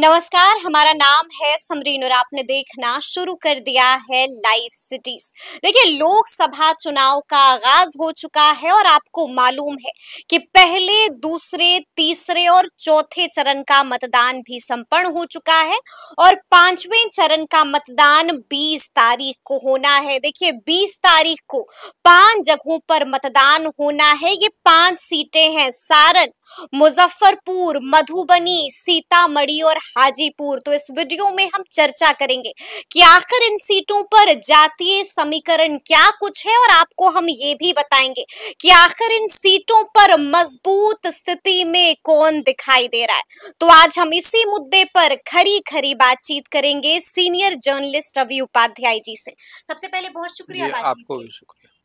नमस्कार हमारा नाम है समरीन और आपने देखना शुरू कर दिया है लाइव सिटीज देखिए लोकसभा चुनाव का आगाज हो चुका है और आपको मालूम है कि पहले दूसरे तीसरे और चौथे चरण का मतदान भी संपन्न हो चुका है और पांचवें चरण का मतदान 20 तारीख को होना है देखिए 20 तारीख को पांच जगहों पर मतदान होना है ये पांच सीटें हैं सारण मुजफ्फरपुर मधुबनी सीतामढ़ी और हाजीपुर तो इस वीडियो में हम चर्चा करेंगे कि आखिर इन सीटों पर जातीय समीकरण क्या कुछ है और आपको हम ये भी बताएंगे कि आखिर इन सीटों पर मजबूत स्थिति में कौन दिखाई दे रहा है तो आज हम इसी मुद्दे पर खरी खरी बातचीत करेंगे सीनियर जर्नलिस्ट रवि उपाध्याय जी से सबसे पहले बहुत शुक्रिया आपको भी शुक्रिया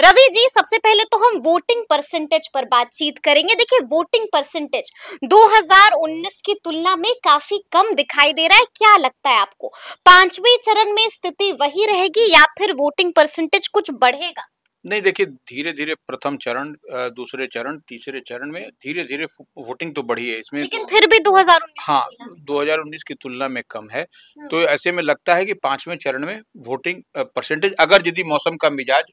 रवि जी सबसे पहले तो हम वोटिंग परसेंटेज पर बातचीत करेंगे देखिए वोटिंग परसेंटेज 2019 की तुलना में काफी कम दिखाई दे रहा है क्या लगता है आपको पांचवें चरण में स्थिति वही रहेगी या फिर वोटिंग परसेंटेज कुछ बढ़ेगा नहीं देखिए धीरे धीरे प्रथम चरण दूसरे चरण तीसरे चरण में धीरे धीरे वोटिंग तो बढ़ी है इसमें लेकिन तो फिर भी 2019 हाँ 2019 की तुलना में कम है हम्म। तो ऐसे में लगता है कि पांचवें चरण में वोटिंग परसेंटेज अगर यदि मौसम का मिजाज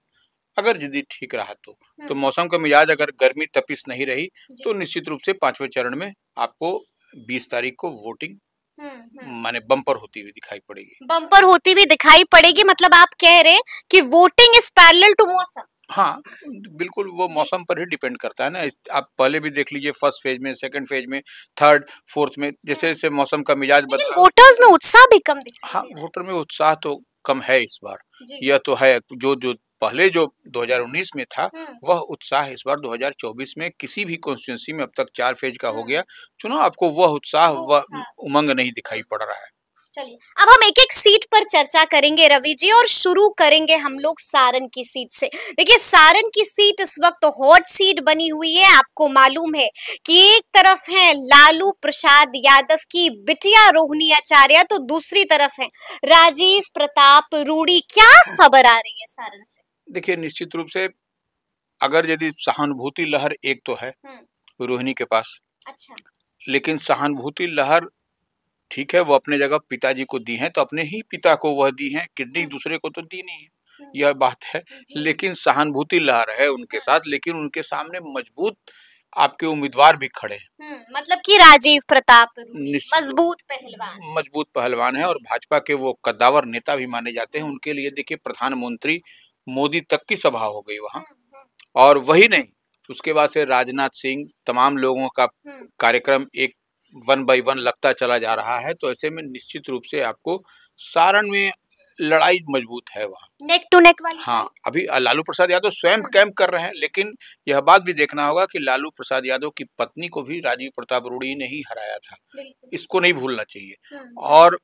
अगर यदि ठीक रहा तो तो हम्म। मौसम का मिजाज अगर गर्मी तपिस नहीं रही तो निश्चित रूप से पांचवें चरण में आपको बीस तारीख को वोटिंग हम्म, हम्म। माने बम्पर होती हुई दिखाई पड़ेगी बम्पर होती हुई दिखाई पड़ेगी मतलब आप कह रहे की वोटिंग इज पैरल टू मौसम हाँ बिल्कुल वो मौसम पर ही डिपेंड करता है ना आप पहले भी देख लीजिए फर्स्ट फेज में सेकंड फेज में थर्ड फोर्थ में जैसे जैसे मौसम का मिजाज बदल वोटर्स में उत्साह भी कम हाँ वोटर में उत्साह तो कम है इस बार यह तो है जो जो पहले जो 2019 में था हाँ। वह उत्साह इस बार 2024 में किसी भी कॉन्स्टिट्यूंसी में अब तक चार फेज का हो हाँ। गया चुनाव आपको वह उत्साह वह उमंग नहीं दिखाई पड़ रहा है चलिए अब हम एक एक सीट पर चर्चा करेंगे रवि जी और शुरू करेंगे हम लोग सारण की सीट से देखिए सारण की सीट इस वक्त तो हॉट सीट बनी हुई है आपको मालूम है कि एक तरफ है लालू प्रसाद यादव की बिटिया रोहिणी आचार्य तो दूसरी तरफ है राजीव प्रताप रूडी क्या खबर आ रही है सारण से देखिए निश्चित रूप से अगर यदि सहानुभूति लहर एक तो है हम्म। रोहिणी के पास अच्छा लेकिन सहानुभूति लहर ठीक है वो अपने जगह पिताजी को दी है तो अपने ही पिता को वह दी है किडनी हम्म। दूसरे को तो दी नहीं है हम्म। यह बात है लेकिन सहानुभूति लहर है उनके हाँ। साथ लेकिन उनके सामने मजबूत आपके उम्मीदवार भी खड़े हैं मतलब कि राजीव प्रताप मजबूत पहलवान मजबूत पहलवान है और भाजपा के वो कद्दावर नेता भी माने जाते हैं उनके लिए देखिए प्रधानमंत्री मोदी तक की सभा हो गई वहाँ हम्म, हम्म। और वही नहीं उसके बाद से राजनाथ सिंह तमाम लोगों का हम्म। कार्यक्रम एक वन बाई वन लगता चला जा रहा है तो ऐसे में निश्चित रूप से आपको सारण में लड़ाई मजबूत है वहाँ नेक टू नेक वाली हाँ अभी लालू प्रसाद यादव स्वयं कैंप कर रहे हैं लेकिन यह बात भी देखना होगा कि लालू प्रसाद यादव की पत्नी को भी राजीव प्रताप रूढ़ी ने ही हराया था इसको नहीं भूलना चाहिए और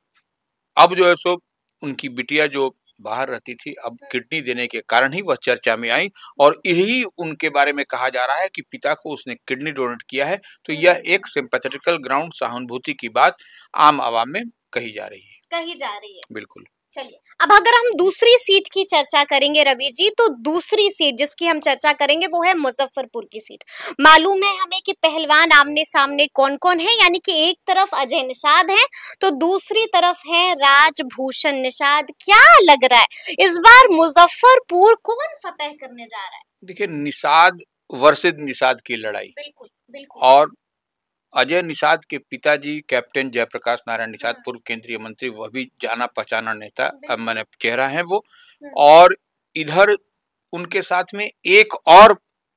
अब जो है सो उनकी बिटिया जो बाहर रहती थी अब हाँ। किडनी देने के कारण ही वह चर्चा में आई और यही उनके बारे में कहा जा रहा है कि पिता को उसने किडनी डोनेट किया है तो हाँ। यह एक सिंपथेटिकल ग्राउंड सहानुभूति की बात आम आवाम में कही जा रही है कही जा रही है बिल्कुल चलिए अब अगर हम दूसरी सीट की चर्चा करेंगे रवि जी तो दूसरी सीट जिसकी हम चर्चा करेंगे वो है मुजफ्फरपुर की सीट मालूम है हमें कि पहलवान आमने सामने कौन कौन है यानी कि एक तरफ अजय निषाद है तो दूसरी तरफ है राजभूषण निषाद क्या लग रहा है इस बार मुजफ्फरपुर कौन फतेह करने जा रहा है देखिये निषाद वर्सेज निषाद की लड़ाई बिल्कुल बिल्कुल और अजय निषाद के पिताजी कैप्टन जयप्रकाश नारायण निषाद हाँ। पूर्व केंद्रीय मंत्री वह भी जाना पहचाना नेता मैंने चेहरा है वो हाँ। और इधर उनके साथ में एक और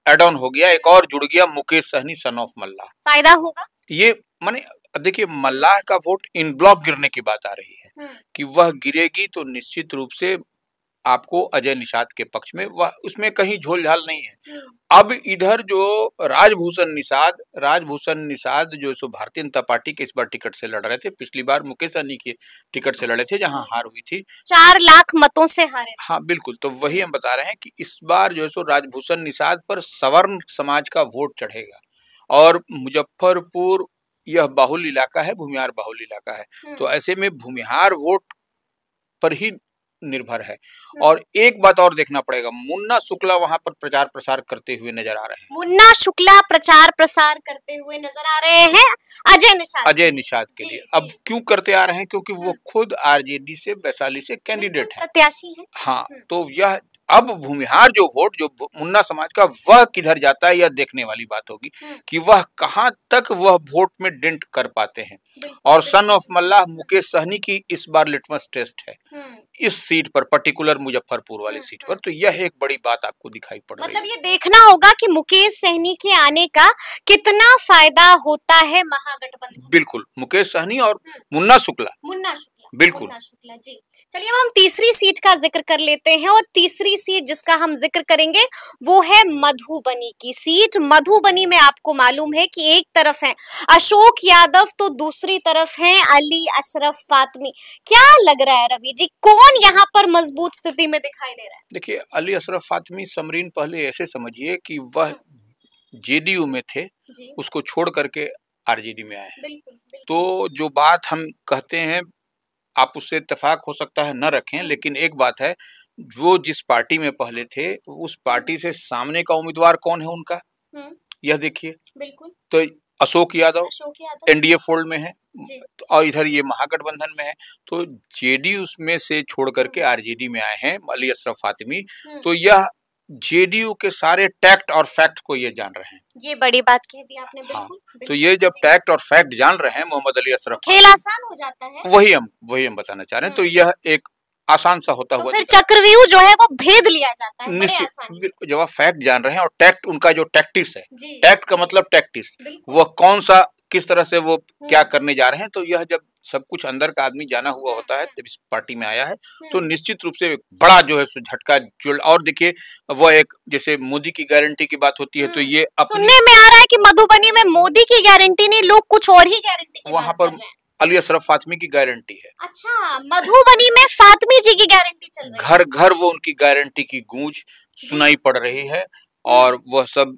एड ऑन हो गया एक और जुड़ गया मुकेश सहनी सन ऑफ मल्लाह फायदा होगा ये माने देखिए मल्लाह का वोट इन ब्लॉक गिरने की बात आ रही है हाँ। कि वह गिरेगी तो निश्चित रूप से आपको अजय निषाद के पक्ष में वह उसमें कहीं झोल झाल नहीं है हम्म। अब इधर जो राजभूषण निषाद राजभूषण निषाद जो सो भारतीय जनता पार्टी के इस बार टिकट से लड़ रहे थे पिछली बार मुकेश सहनी के टिकट से लड़े थे जहां हार हुई थी चार लाख मतों से हारे हाँ बिल्कुल तो वही हम बता रहे हैं कि इस बार जो है सो राजभूषण निषाद पर सवर्ण समाज का वोट चढ़ेगा और मुजफ्फरपुर यह बाहुल इलाका है भूमिहार बाहुल इलाका है हम्म। तो ऐसे में भूमिहार वोट पर ही निर्भर है हम्म। और एक बात और देखना पड़ेगा मुन्ना शुक्ला वहाँ पर प्रचार प्रसार करते हुए नजर आ रहे हैं मुन्ना शुक्ला प्रचार प्रसार करते हुए नजर आ रहे हैं अजय निषाद अजय निषाद के लिए अब क्यों करते आ रहे हैं क्योंकि वो हम्म। खुद आरजेडी से वैशाली से कैंडिडेट है प्रत्याशी है हाँ हम्म। तो यह अब भूमिहार जो वोट जो मुन्ना समाज का वह किधर जाता है यह देखने वाली बात होगी कि वह कहां तक वह वोट में डेंट कर पाते हैं और सन ऑफ मल्लाह मुकेश सहनी की इस बार लिटमस टेस्ट है इस सीट पर पर्टिकुलर मुजफ्फरपुर वाली हाँ, सीट हाँ। पर तो यह एक बड़ी बात आपको दिखाई पड़ मतलब रही है। ये देखना होगा कि मुकेश सहनी के आने का कितना फायदा होता है महागठबंधन बिल्कुल मुकेश सहनी और हाँ। मुन्ना शुक्ला मुन्ना शुक्ला बिल्कुल मुन्ना शुक्ला जी चलिए अब हम तीसरी सीट का जिक्र कर लेते हैं और तीसरी सीट जिसका हम जिक्र करेंगे वो है मधुबनी की सीट मधुबनी में आपको मालूम है कि एक तरफ है अशोक यादव तो दूसरी तरफ है अली अशरफ फातमी क्या लग रहा है रवि जी कौन यहाँ पर मजबूत स्थिति में दिखाई दे रहा है देखिए अली अशरफ फातमी समरीन पहले ऐसे समझिए कि वह जेडीयू में थे उसको छोड़ करके आरजेडी में आए हैं तो जो बात हम कहते हैं आप उससे इतफाक हो सकता है न रखें लेकिन एक बात है वो जिस पार्टी में पहले थे उस पार्टी से सामने का उम्मीदवार कौन है उनका हम्म। यह देखिए बिल्कुल तो अशोक यादव एनडीए फोल्ड में है और इधर ये महागठबंधन में है तो जेडीयू में से छोड़ करके हम्म। आरजेडी में आए हैं अली अशरफ फातिमी हम्म। तो यह जेडीयू के सारे टैक्ट और फैक्ट को ये जान रहे हैं ये बड़ी बात कह दी आपने बिल्कुल, हाँ, बिल्कुल तो ये जब टैक्ट और फैक्ट जान रहे हैं मोहम्मद अली असरफ खेल आसान हो जाता है वही हम वही हम बताना चाह रहे हैं तो हम्म। यह एक आसान सा होता तो हुआ फिर चक्रव्यूह जो है वो भेद लिया जाता है निश्चित जब आप फैक्ट जान रहे हैं और टैक्ट उनका जो टैक्टिस है टैक्ट का मतलब टैक्टिस वह कौन सा किस तरह से वो क्या हम्म। करने जा रहे हैं तो यह जब सब कुछ अंदर का आदमी जाना हुआ होता है जब इस पार्टी में आया है हम्म। तो निश्चित रूप से बड़ा जो है झटका जुड़ और देखिए वो एक जैसे मोदी की गारंटी की बात होती है तो हम्म। ये सुनने में आ रहा है कि मधुबनी में मोदी की गारंटी नहीं लोग कुछ और ही गारंटी वहाँ पर अली अशरफ फातमी की गारंटी है अच्छा मधुबनी में फातमी जी की गारंटी चल रही है घर घर वो उनकी गारंटी की गूंज सुनाई पड़ रही है और वो सब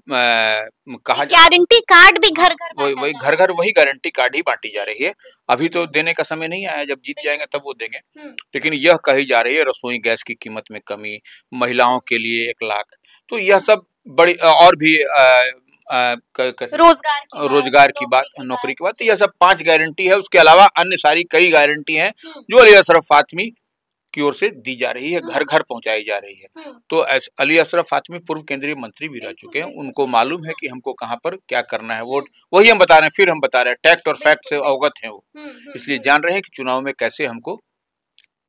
कहा गारंटी कार्ड भी घर घर वही वही घर घर वही गारंटी कार्ड ही बांटी जा रही है अभी तो देने का समय नहीं आया जब जीत जाएंगे तब वो देंगे हम्म। लेकिन यह कही जा रही है रसोई गैस की कीमत में कमी महिलाओं के लिए एक लाख तो यह सब बड़ी और भी रोजगार की रोजगार की बात नौकरी की बात तो यह सब पांच गारंटी है उसके अलावा अन्य सारी कई गारंटी है हम्म। जो अली अशरफ फातमी की ओर से दी जा रही है घर हम्म। घर पहुंचाई जा रही है हम्म। तो अली अशरफ फातमी पूर्व केंद्रीय मंत्री भी रह चुके हैं उनको मालूम है कि हमको कहां पर क्या करना है वो वही हम बता रहे हैं फिर हम बता रहे हैं टैक्ट और फैक्ट से अवगत हैं वो हम्म, इसलिए जान रहे हैं कि चुनाव में कैसे हमको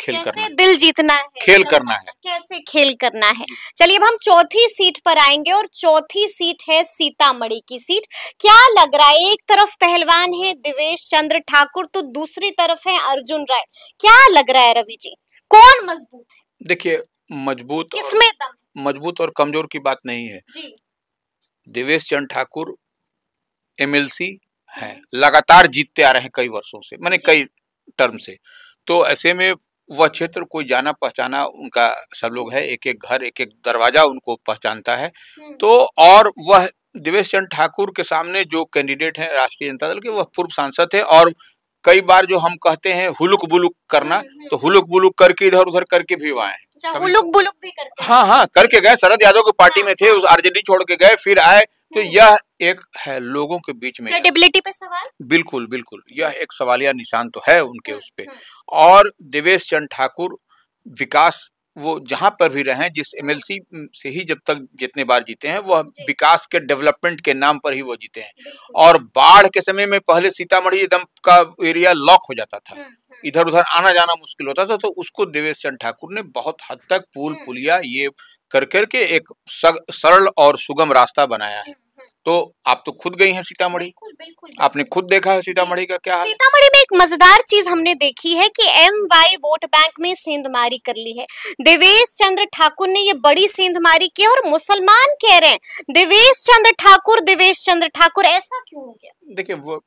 खेल कैसे करना दिल जीतना है खेल करना है कैसे खेल करना है चलिए अब हम चौथी सीट पर आएंगे और चौथी सीट है सीतामढ़ी की सीट क्या लग रहा है एक तरफ पहलवान है दिवेश चंद्र ठाकुर तो दूसरी तरफ है अर्जुन राय क्या लग रहा है रवि जी कौन मजबूत है देखिए मजबूत किसमें मजबूत और कमजोर की बात नहीं है देवेश चंद ठाकुर एमएलसी हैं लगातार जीतते आ रहे हैं कई वर्षों से मैंने कई टर्म से तो ऐसे में वह क्षेत्र कोई जाना पहचाना उनका सब लोग है एक एक घर एक एक दरवाजा उनको पहचानता है हम्म। तो और वह देवेश चंद ठाकुर के सामने जो कैंडिडेट हैं राष्ट्रीय जनता दल के वह पूर्व सांसद थे और कई बार जो हम कहते हैं हुलुक बुलुक करना हम्म, हम्म। तो हुलुक बुलुक करके इधर उधर करके भी आए अच्छा, हुलुक बुलुक भी करते हाँ हाँ करके गए शरद यादव की पार्टी हाँ, में थे हाँ। उस आरजेडी छोड़ के गए फिर आए तो हम्म। यह एक है लोगों के बीच में क्रेडिबिलिटी पे सवाल बिल्कुल बिल्कुल यह एक सवालिया निशान तो है उनके उस पे और देवेश चंद ठाकुर विकास वो जहाँ पर भी रहें जिस एमएलसी से ही जब तक जितने बार जीते हैं वो विकास के डेवलपमेंट के नाम पर ही वो जीते हैं और बाढ़ के समय में पहले सीतामढ़ी एकदम का एरिया लॉक हो जाता था हम्म, हम्म। इधर उधर आना जाना मुश्किल होता था तो उसको देवेश चंद ठाकुर ने बहुत हद तक पुल पुलिया हम्म। ये कर करके एक सरल और सुगम रास्ता बनाया है तो आप तो खुद गई हैं सीतामढ़ी बिल्कुल, आपने खुद देखा है सीतामढ़ी का क्या सीतामढ़ी में एक मजेदार चीज हमने देखी है कि एम वाई वोट बैंक में सेंधमारी कर ली है देवेश चंद्र ठाकुर ने ये बड़ी सेंधमारी की और मुसलमान कह रहे हैं देवेश चंद्र ठाकुर देवेश चंद्र ठाकुर ऐसा क्यों हो गया देखिये वो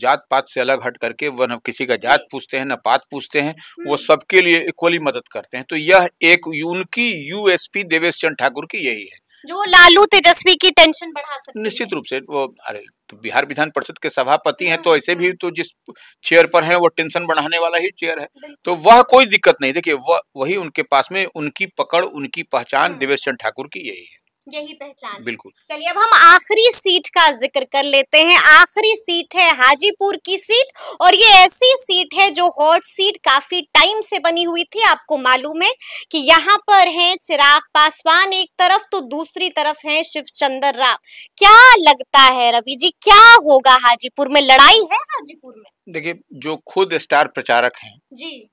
जात पात से अलग हट करके वह न किसी का जात पूछते हैं न पात पूछते हैं वो हम्म। सबके लिए इक्वली मदद करते हैं तो यह एक उनकी यूएसपी देवेश चंद्र ठाकुर की यही है जो लालू तेजस्वी की टेंशन बढ़ा सकते निश्चित रूप से वो अरे तो बिहार विधान परिषद के सभापति हैं तो हाँ, ऐसे हाँ। भी तो जिस चेयर पर हैं वो टेंशन बढ़ाने वाला ही चेयर है तो वह कोई दिक्कत नहीं देखिए वह वही उनके पास में उनकी पकड़ उनकी पहचान हाँ। देवेश चंद ठाकुर की यही है यही पहचान बिल्कुल चलिए अब हम आखिरी सीट का जिक्र कर लेते हैं आखिरी सीट है हाजीपुर की सीट और ये ऐसी सीट है जो हॉट सीट काफी टाइम से बनी हुई थी आपको मालूम है कि यहाँ पर हैं चिराग पासवान एक तरफ तो दूसरी तरफ हैं शिवचंद्र राव क्या लगता है रवि जी क्या होगा हाजीपुर में लड़ाई है हाजीपुर में देखिए जो खुद स्टार प्रचारक हैं जी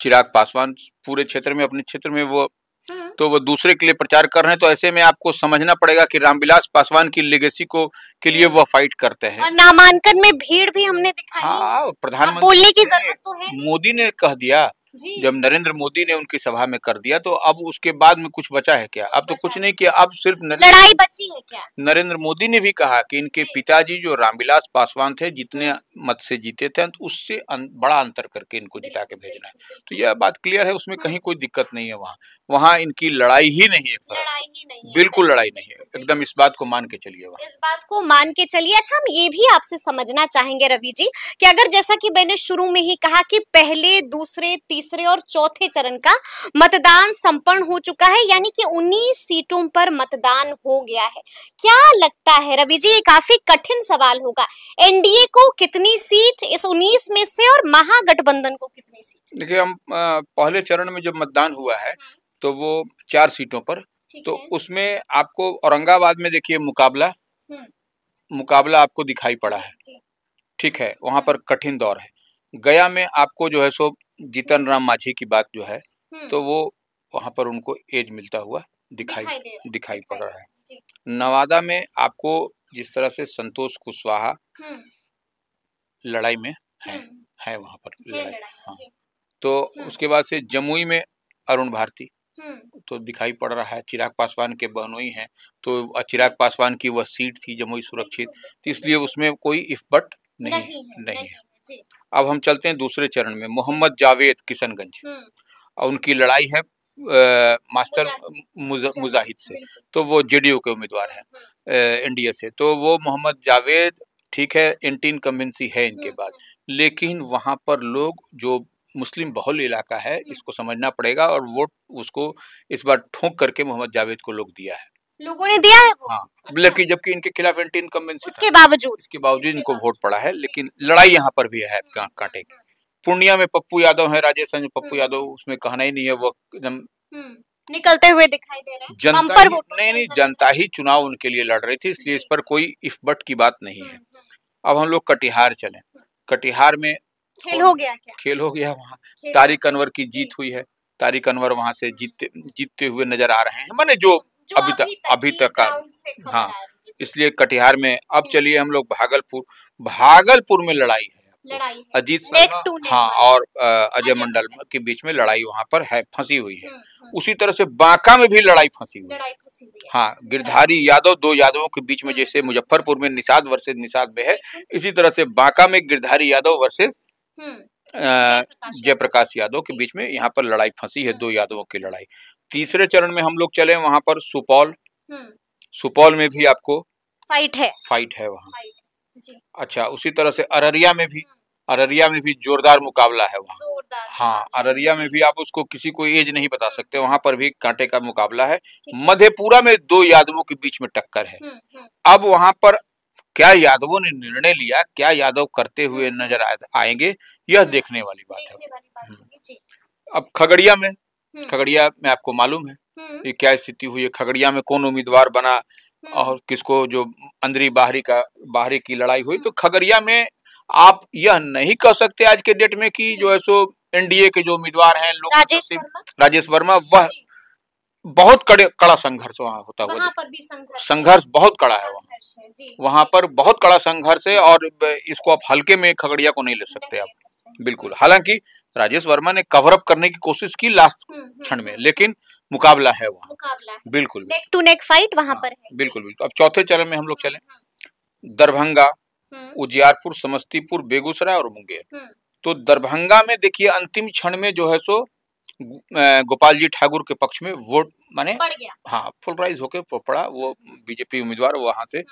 चिराग पासवान पूरे क्षेत्र में अपने क्षेत्र में वो हाँ। तो वो दूसरे के लिए प्रचार कर रहे हैं तो ऐसे में आपको समझना पड़ेगा कि रामविलास पासवान की लेगेसी को के लिए वो फाइट करते हैं और नामांकन में भीड़ भी हमने दिखाई हाँ प्रधानमंत्री बोलने की जरूरत तो है मोदी ने कह दिया जब नरेंद्र मोदी ने उनकी सभा में कर दिया तो अब उसके बाद में कुछ बचा है क्या अब तो कुछ नहीं किया अब सिर्फ लड़ाई बची है क्या नरेंद्र मोदी ने भी कहा कि इनके पिताजी जो रामविलास पासवान थे जितने मत से जीते थे तो उससे अं, बड़ा अंतर करके इनको जिता के भेजना है तो यह बात क्लियर है उसमें हाँ। कहीं कोई दिक्कत नहीं है वहाँ वहाँ इनकी लड़ाई ही नहीं है बिल्कुल लड़ाई नहीं है एकदम इस बात को मान के चलिए वहाँ इस बात को मान के चलिए अच्छा हम ये भी आपसे समझना चाहेंगे रवि जी की अगर जैसा की मैंने शुरू में ही कहा की पहले दूसरे तीसरे तीसरे और चौथे चरण का मतदान संपन्न हो चुका है यानी कि उन्नीस सीटों पर मतदान हो गया है क्या लगता है रवि जी ये काफी कठिन सवाल होगा एनडीए को कितनी सीट इस उन्नीस में से और महागठबंधन को कितनी सीट देखिए हम पहले चरण में जब मतदान हुआ है हाँ। तो वो चार सीटों पर तो उसमें आपको औरंगाबाद में देखिए मुकाबला हम्म। मुकाबला आपको दिखाई पड़ा है ठीक है वहां हाँ। पर कठिन दौर है गया में आपको जो है सो जीतन राम माझी की बात जो है हम्म। तो वो वहाँ पर उनको एज मिलता हुआ दिखाई दिखाई, पड़ रहा है नवादा में आपको जिस तरह से संतोष कुशवाहा हम्म। लड़ाई में है हम्म। है वहाँ पर लड़ाई हाँ तो उसके बाद से जमुई में अरुण भारती तो दिखाई पड़ रहा है चिराग पासवान के बहनोई हैं तो चिराग पासवान की वह सीट थी जमुई सुरक्षित तो इसलिए उसमें कोई इफबट नहीं नहीं, नहीं, नहीं है अब हम चलते हैं दूसरे चरण में मोहम्मद जावेद किशनगंज और हम्म। उनकी लड़ाई है आ, मास्टर मुजाहिद, मुजाहिद से तो वो जेडीयू के उम्मीदवार हैं हम्म। एनडीए से तो वो मोहम्मद जावेद ठीक है एंटी इनकम्बेंसी है इनके हम्म, बाद लेकिन वहाँ पर लोग जो मुस्लिम बहुल इलाका है इसको समझना पड़ेगा और वोट उसको इस बार ठोंक करके मोहम्मद जावेद को लोग दिया है लोगों ने दिया है वो हाँ, लेकिन जबकि इनके खिलाफ एंटी इनकम्बेंसी इसके बावजूद इसके बावजूद इनको वोट पड़ा है लेकिन लड़ाई यहाँ पर भी है कांटे की पूर्णिया में पप्पू यादव है राजेश पप्पू हम्म। यादव उसमें कहना ही नहीं है वो एकदम हम्म, निकलते हुए दिखाई दे रहे हैं जनता नहीं नहीं जनता ही चुनाव उनके लिए लड़ रही थी इसलिए इस पर कोई इफ बट की बात नहीं है हम्म, अब हम लोग कटिहार चले कटिहार में खेल हो गया क्या खेल हो गया वहाँ तारिक अनवर की जीत हुई है तारिक अनवर वहाँ से जीतते जीतते हुए नजर आ रहे हैं मैंने जो अभी तक अभी तक का हाँ इसलिए कटिहार में अब हम्म। चलिए हम लोग भागलपुर भागलपुर में लड़ाई है तो। अजीत हाँ और अजय मंडल के बीच में लड़ाई वहाँ पर है फंसी हुई है हम्म, हम्म। उसी तरह से बांका में भी लड़ाई फंसी हुई है हाँ गिरधारी यादव दो यादवों के बीच में जैसे मुजफ्फरपुर में निषाद वर्सेज निषाद में है इसी तरह से बांका में गिरधारी यादव वर्सेज जयप्रकाश यादव के बीच में यहाँ पर लड़ाई फंसी है दो यादवों की लड़ाई तीसरे चरण में हम लोग चले वहां पर सुपौल हम्म। सुपौल में भी आपको फाइट है फाइट है वहाँ अच्छा उसी तरह से अररिया में भी हम्म। अररिया में भी जोरदार मुकाबला है वहाँ हाँ अररिया में भी आप उसको किसी को एज नहीं बता हम्म। सकते वहाँ पर भी कांटे का मुकाबला है मधेपुरा में दो यादवों के बीच में टक्कर है अब वहाँ पर क्या यादवों ने निर्णय लिया क्या यादव करते हुए नजर आएंगे यह देखने वाली बात है अब खगड़िया में हम्म। खगड़िया में आपको मालूम है हम्म। कि क्या स्थिति हुई है खगड़िया में कौन उम्मीदवार बना हम्म। और किसको जो अंदरी बाहरी का बाहरी की लड़ाई हुई तो खगड़िया में आप यह नहीं कह सकते आज के डेट में कि जो है सो एनडीए के जो उम्मीदवार हैं लोग राजेश वर्मा, राजेश वर्मा वह बहुत कड़े कड़ा संघर्ष वहाँ होता हुआ संघर्ष बहुत कड़ा है वहाँ वहाँ पर बहुत कड़ा संघर्ष है और इसको आप हल्के में खगड़िया को नहीं ले सकते आप बिल्कुल हालांकि राजेश वर्मा ने कवर अप करने की कोशिश की लास्ट हम्म, हम्म, क्षण में हम्म। लेकिन मुकाबला है वहाँ बिल्कुल नेक टू नेक फाइट वहाँ हाँ, पर है बिल्कुल बिल्कुल अब चौथे चरण में हम लोग चले दरभंगा उजियारपुर समस्तीपुर बेगूसराय और मुंगेर तो दरभंगा में देखिए अंतिम क्षण में जो है सो गोपाल जी ठाकुर के पक्ष में वोट माने हाँ फुल राइज होके पड़ा वो बीजेपी उम्मीदवार वहां से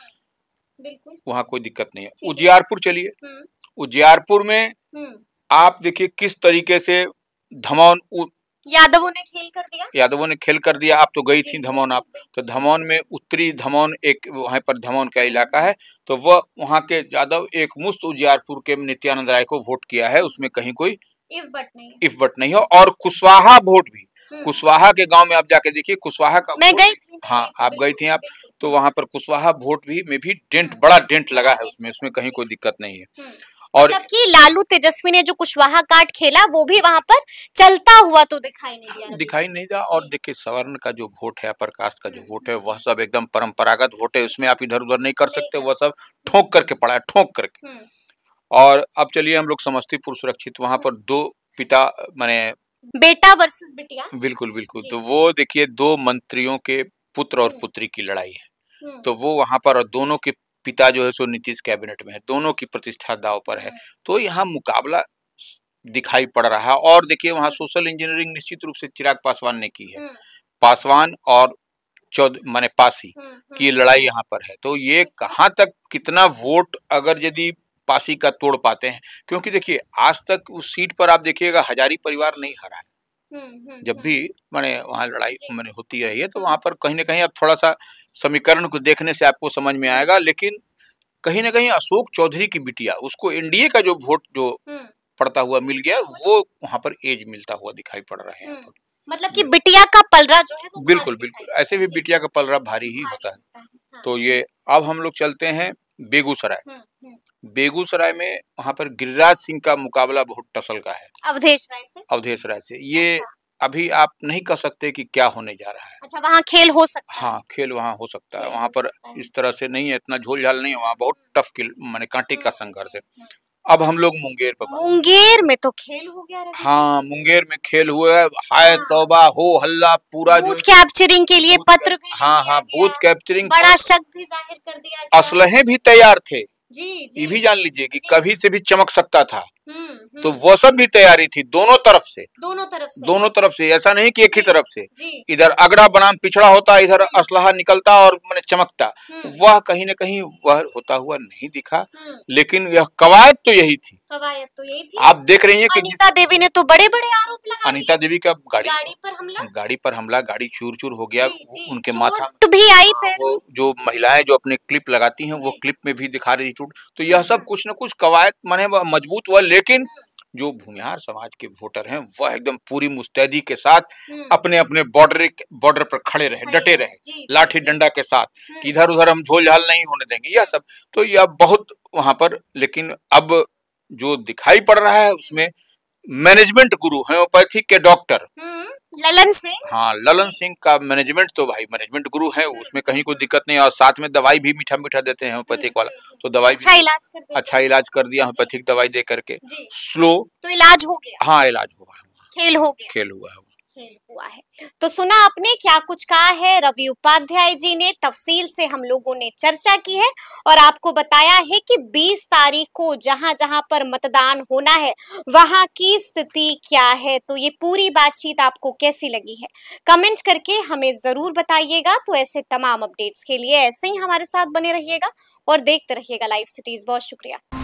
वहाँ कोई दिक्कत नहीं है उजियारपुर चलिए उजियारपुर में आप देखिए किस तरीके से धमौन यादवों ने खेल कर दिया यादवों ने खेल कर दिया आप तो गई थी धमौन आप तो धमौन में उत्तरी धमौन एक वहाँ पर धमौन का इलाका है तो वह वहाँ के यादव एक मुस्त उजियारपुर के नित्यानंद राय को वोट किया है उसमें कहीं कोई इफ बट नहीं है और कुशवाहा वोट भी हम्म। कुशवाहा के गांव में आप जाके देखिए कुशवाहा का मैं गई थी हाँ आप गई थी आप तो वहां पर कुशवाहा वोट भी में भी डेंट हम्म। बड़ा डेंट लगा है उसमें उसमें कहीं कोई दिक्कत नहीं है हम्म। और जबकि लालू तेजस्वी ने जो कुशवाहा कार्ड खेला वो भी वहां पर चलता हुआ तो दिखाई नहीं दिया दिखाई नहीं दिया और देखिए सवर्ण का जो वोट है प्रकाश का जो वोट है वह सब एकदम परंपरागत वोट है उसमें आप इधर उधर नहीं कर सकते वह सब ठोक करके पड़ा है ठोक करके हम्म। और अब चलिए हम लोग समस्तीपुर सुरक्षित वहां पर दो पिता मैंने बेटा वर्सेस बिटिया बिल्कुल बिल्कुल तो वो देखिए दो मंत्रियों के पुत्र और हम्म। पुत्री की लड़ाई है हम्म। तो वो वहां पर दोनों के पिता जो है सो नीतीश कैबिनेट में है दोनों की प्रतिष्ठा दाव पर है हम्म। तो यहाँ मुकाबला दिखाई पड़ रहा है और देखिए वहाँ सोशल इंजीनियरिंग निश्चित रूप से चिराग पासवान ने की है हम्म। पासवान और चौधरी माने पासी हम्म, की लड़ाई यहाँ पर है तो ये कहाँ तक कितना वोट अगर यदि पासी का तोड़ पाते हैं क्योंकि देखिए आज तक उस सीट पर आप देखिएगा हजारी परिवार नहीं हरा है जब भी मैंने वहाँ लड़ाई मैंने होती रही है तो वहाँ पर कहीं ना कहीं अब थोड़ा सा समीकरण को देखने से आपको समझ में आएगा लेकिन कहीं ना कहीं अशोक चौधरी की बिटिया उसको एनडीए का जो वोट जो पड़ता हुआ मिल गया वो वहाँ पर एज मिलता हुआ दिखाई पड़ रहा है मतलब कि बिटिया का पलरा जो है वो बिल्कुल बिल्कुल ऐसे भी बिटिया का पलरा भारी ही होता है हाँ, तो ये अब हम लोग चलते हैं बेगूसराय बेगूसराय में वहाँ पर गिरिराज सिंह का मुकाबला बहुत टसल का है अवधेश राय से अवधेश राय से ये अच्छा। अभी आप नहीं कह सकते कि क्या होने जा रहा है अच्छा वहाँ खेल हो सकता है हाँ खेल वहाँ हो सकता है वहाँ पर इस तरह से नहीं है इतना झोलझाल नहीं है वहाँ बहुत हम्म। टफ मैंने कांटे का हम्म। संघर्ष है हम्म। अब हम लोग मुंगेर पर मुंगेर में तो खेल हो गया हाँ मुंगेर में खेल हुआ है हाय हाँ। तौबा हो हल्ला पूरा बूथ कैप्चरिंग के लिए पत्र भी हाँ हाँ बूथ कैप्चरिंग बड़ा शक भी जाहिर कर दिया असलहे भी तैयार थे जी, जी, ये भी जान लीजिए कि कभी से भी चमक सकता था हम्म, हम्म। तो वो सब भी तैयारी थी दोनों तरफ से दोनों तरफ से दोनों तरफ से ऐसा नहीं कि एक ही तरफ से इधर अगड़ा बनाम पिछड़ा होता इधर हम्म। असलाहा निकलता और मैंने चमकता वह कहीं न कहीं वह होता हुआ नहीं दिखा लेकिन यह कवायद तो यही थी कवायद तो यही थी आप देख रही हैं कि अनिता देवी ने तो बड़े बड़े आरोप लगाए अनिता देवी का गाड़ी गाड़ी पर हमला गाड़ी पर हमला गाड़ी चूर चूर हो गया जी, जी, उनके माथा भी आई वो जो महिलाएं जो अपने क्लिप लगाती हैं वो क्लिप में भी दिखा रही चूट तो यह सब हम्म। कुछ न कुछ कवायद मने मजबूत हुआ लेकिन हम्म। जो भूमिहार समाज के वोटर हैं वह एकदम पूरी मुस्तैदी के साथ हम्म। अपने अपने बॉर्डर बॉर्डर पर खड़े रहे डटे रहे लाठी डंडा के साथ कि इधर उधर हम झोल झाल नहीं होने देंगे यह सब तो यह बहुत वहां पर लेकिन अब जो दिखाई पड़ रहा है उसमें मैनेजमेंट गुरु होम्योपैथिक के डॉक्टर हम्म, ललन सिंह हाँ ललन सिंह का मैनेजमेंट तो भाई मैनेजमेंट गुरु है उसमें कहीं कोई दिक्कत नहीं और साथ में दवाई भी मीठा मीठा देते हैं होम्योपैथिक वाला हम्म, तो दवाई अच्छा इलाज कर अच्छा इलाज कर दिया होम्योपैथिक अच्छा दवाई दे करके स्लो तो इलाज हो गया हाँ इलाज हुआ खेल हो गया खेल हुआ है फेल हुआ है तो सुना आपने क्या कुछ कहा है रवि उपाध्याय जी ने तफसील से हम लोगों ने चर्चा की है और आपको बताया है कि 20 तारीख को जहां जहां पर मतदान होना है वहां की स्थिति क्या है तो ये पूरी बातचीत आपको कैसी लगी है कमेंट करके हमें जरूर बताइएगा तो ऐसे तमाम अपडेट्स के लिए ऐसे ही हमारे साथ बने रहिएगा और देखते रहिएगा लाइव सिटीज बहुत शुक्रिया